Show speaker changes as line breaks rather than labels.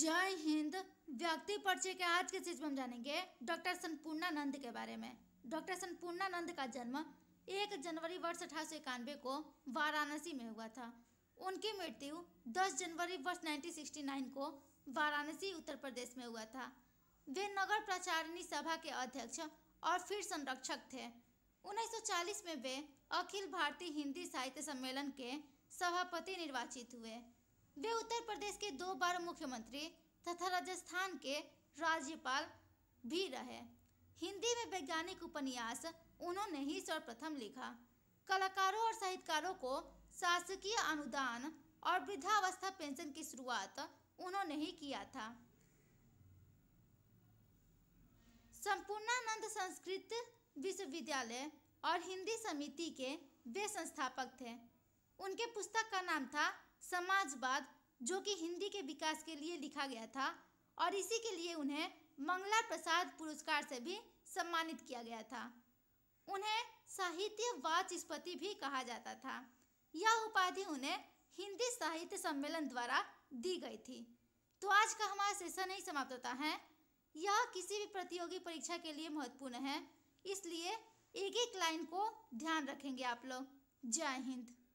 जय हिंद व्यक्ति परिचय के आज के चीज में हम जानेंगे डॉक्टर संपूर्णा नंद के बारे में डॉक्टर संपूर्णा नंद का जन्म एक जनवरी वर्ष अठारह सौ को वाराणसी में हुआ था उनकी मृत्यु 10 जनवरी वर्ष 1969 को वाराणसी उत्तर प्रदेश में हुआ था वे नगर प्रचारिणी सभा के अध्यक्ष और फिर संरक्षक थे 1940 में वे अखिल भारतीय हिंदी साहित्य सम्मेलन के सभापति निर्वाचित हुए वे उत्तर प्रदेश के दो बार मुख्यमंत्री तथा राजस्थान के राज्यपाल भी रहे हिंदी में वैज्ञानिक उपन्यास उन्होंने ही सर्वप्रथम लिखा कलाकारों और साहित्यकारों को शासकीय अनुदान और वृद्धावस्था पेंशन की शुरुआत उन्होंने ही किया था संपूर्णानंद संस्कृत विश्वविद्यालय और हिंदी समिति के वे संस्थापक थे उनके पुस्तक का नाम था समाजवाद जो कि हिंदी के विकास के लिए लिखा गया था और इसी के लिए उन्हें मंगला प्रसाद पुरस्कार से भी सम्मानित किया गया था उन्हें साहित्य वाचस्पति भी कहा जाता था यह उपाधि उन्हें हिंदी साहित्य सम्मेलन द्वारा दी गई थी तो आज का हमारा सेशन नहीं समाप्त होता है यह किसी भी प्रतियोगी परीक्षा के लिए महत्वपूर्ण है इसलिए एक एक लाइन को ध्यान रखेंगे आप लोग जय हिंद